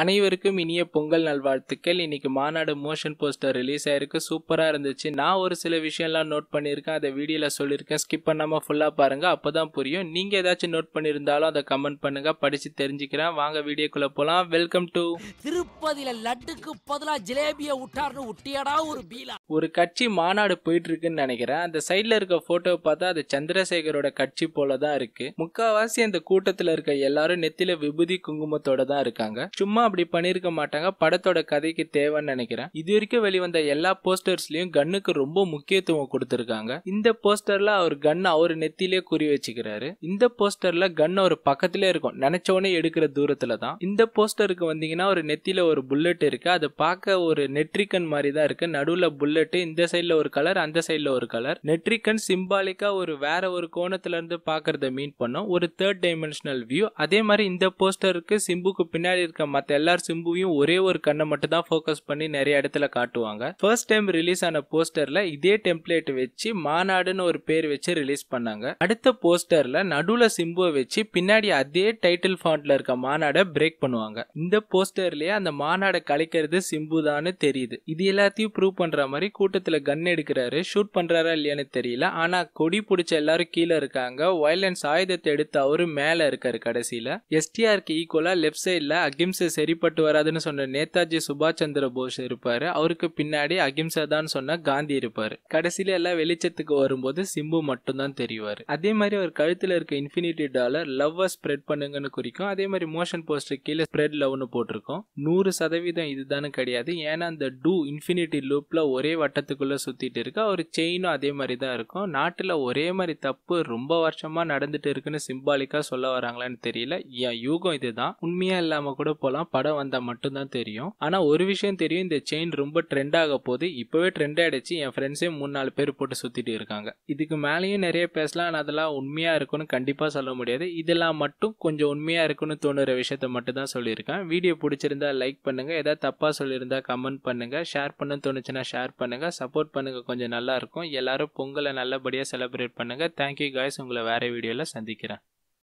அனைவருக்கும் இனிய பொங்கல் நல்வாழ்த்துக்கள் இன்னைக்கு மாநாடு மோஷன் போஸ்டர் ரிலீஸ் ஆயிருக்கு சூப்பராக இருந்துச்சு நான் ஒரு சில விஷயம்லாம் நோட் பண்ணியிருக்கேன் அதை வீடியோவில் சொல்லியிருக்கேன் ஸ்கிப் பண்ணாமல் ஃபுல்லாக பாருங்கள் அப்போ தான் புரியும் நீங்கள் ஏதாச்சும் நோட் பண்ணியிருந்தாலும் அதை கமெண்ட் பண்ணுங்கள் படித்து தெரிஞ்சுக்கிறேன் வாங்க வீடியோக்குள்ளே போகலாம் வெல்கம் டு திருப்பதியில் லட்டுக்கு பதிலாக ஜிலேபியை விட்டார்னு ஒட்டியடா ஒரு பீலா ஒரு கட்சி மாநாடு போயிட்டு இருக்குன்னு நினைக்கிறேன் அந்த சைடில் இருக்க ஃபோட்டோவை பார்த்தா அது சந்திரசேகரோட கட்சி போல தான் இருக்கு முக்கால்வாசி அந்த கூட்டத்தில் இருக்க எல்லாரும் நெத்தில விபூதி குங்குமத்தோட தான் இருக்காங்க சும்மா சும்மா அப்படி பண்ணிருக்க மாட்டாங்க படத்தோட கதைக்கு தேவைன்னு நினைக்கிறேன் இது வரைக்கும் வெளிவந்த எல்லா போஸ்டர்ஸ்லயும் கண்ணுக்கு ரொம்ப முக்கியத்துவம் கொடுத்திருக்காங்க இந்த போஸ்டர்ல அவர் கண் அவர் நெத்திலே குறி வச்சுக்கிறாரு இந்த போஸ்டர்ல கன் அவர் பக்கத்திலே இருக்கும் நினைச்சோடனே எடுக்கிற தூரத்துல தான் இந்த போஸ்டருக்கு வந்தீங்கன்னா ஒரு நெத்தில ஒரு புல்லட் இருக்கு அதை பார்க்க ஒரு நெட்ரிக்கன் மாதிரி தான் இருக்கு நடுவுல புல்லட் இந்த சைட்ல ஒரு கலர் அந்த சைட்ல ஒரு கலர் நெட்ரிக்கன் சிம்பாலிக்கா ஒரு வேற ஒரு கோணத்துல இருந்து பாக்குறத மீன் பண்ணும் ஒரு தேர்ட் டைமென்ஷனல் வியூ அதே மாதிரி இந்த போஸ்டருக்கு சிம்புக்கு பின்னாடி இருக்க மத்த மற்ற சிம்புவையும் ஒரே ஒரு கண்ணை மட்டும் தான் ஃபோக்கஸ் பண்ணி நிறைய இடத்துல காட்டுவாங்க ஃபர்ஸ்ட் டைம் ரிலீஸ் ஆன போஸ்டர்ல இதே டெம்ப்ளேட் வச்சு மாநாடுன்னு ஒரு பேர் வச்சு ரிலீஸ் பண்ணாங்க அடுத்த போஸ்டர்ல நடுவுல சிம்புவை வச்சு பின்னாடி அதே டைட்டில் ஃபாண்ட்ல இருக்க மாநாடை பிரேக் பண்ணுவாங்க இந்த போஸ்டர்லயே அந்த மாநாடை கலைக்கிறது சிம்பு தான் தெரியுது இது எல்லாத்தையும் ப்ரூவ் பண்ற மாதிரி கூட்டத்துல கன் எடுக்கிறாரு ஷூட் பண்றாரா இல்லையான்னு தெரியல ஆனா கொடி பிடிச்ச எல்லாரும் கீழே இருக்காங்க வயலன்ஸ் ஆயுதத்தை எடுத்து அவரு மேல இருக்காரு கடைசியில எஸ்டிஆருக்கு ஈக்குவலா லெப்ட் சைட்ல அகிம்சை சரிப்பட்டு வராதுன்னு சொன்ன நேதாஜி சுபாஷ் சந்திர போஸ் இருப்பாரு அவருக்கு பின்னாடி அகிம்சா தான் சொன்ன காந்தி இருப்பாரு கடைசியில எல்லாம் வெளிச்சத்துக்கு வரும்போது சிம்பு மட்டும் தான் தெரிவாரு அதே மாதிரி அவர் கழுத்துல இருக்க இன்ஃபினிட்டி டாலர் லவ் ஸ்ப்ரெட் பண்ணுங்கன்னு குறிக்கும் அதே மாதிரி மோஷன் போஸ்டர் கீழே ஸ்ப்ரெட் லவ்னு போட்டிருக்கோம் நூறு சதவீதம் இதுதானு கிடையாது ஏன்னா அந்த டூ இன்ஃபினிட்டி லூப்ல ஒரே வட்டத்துக்குள்ள சுத்திட்டு இருக்கு அவர் செயினும் அதே மாதிரி தான் இருக்கும் நாட்டுல ஒரே மாதிரி தப்பு ரொம்ப வருஷமா நடந்துட்டு இருக்குன்னு சிம்பாலிக்கா சொல்ல வராங்களான்னு தெரியல என் யூகம் இதுதான் உண்மையா இல்லாம கூட போலாம் படம் வந்தால் மட்டும்தான் தெரியும் ஆனால் ஒரு விஷயம் தெரியும் இந்த செயின் ரொம்ப ட்ரெண்ட் ஆக போது இப்போவே ட்ரெண்ட் ஆகிடுச்சு என் ஃப்ரெண்ட்ஸே மூணு நாலு பேர் போட்டு சுற்றிட்டு இருக்காங்க இதுக்கு மேலேயும் நிறைய பேசலாம் ஆனால் அதெல்லாம் உண்மையாக இருக்கும்னு கண்டிப்பாக சொல்ல முடியாது இதெல்லாம் மட்டும் கொஞ்சம் உண்மையாக இருக்குன்னு தோணுற விஷயத்த மட்டும் தான் சொல்லியிருக்கேன் வீடியோ பிடிச்சிருந்தா லைக் பண்ணுங்கள் ஏதாவது தப்பாக சொல்லியிருந்தா கமெண்ட் பண்ணுங்கள் ஷேர் பண்ண தோணுச்சுன்னா ஷேர் பண்ணுங்கள் சப்போர்ட் பண்ணுங்கள் கொஞ்சம் நல்லாயிருக்கும் எல்லாரும் பொங்கலை நல்லபடியாக செலிப்ரேட் பண்ணுங்கள் தேங்க்யூ காய்ஸ் உங்களை வேறு வீடியோவில் சந்திக்கிறேன்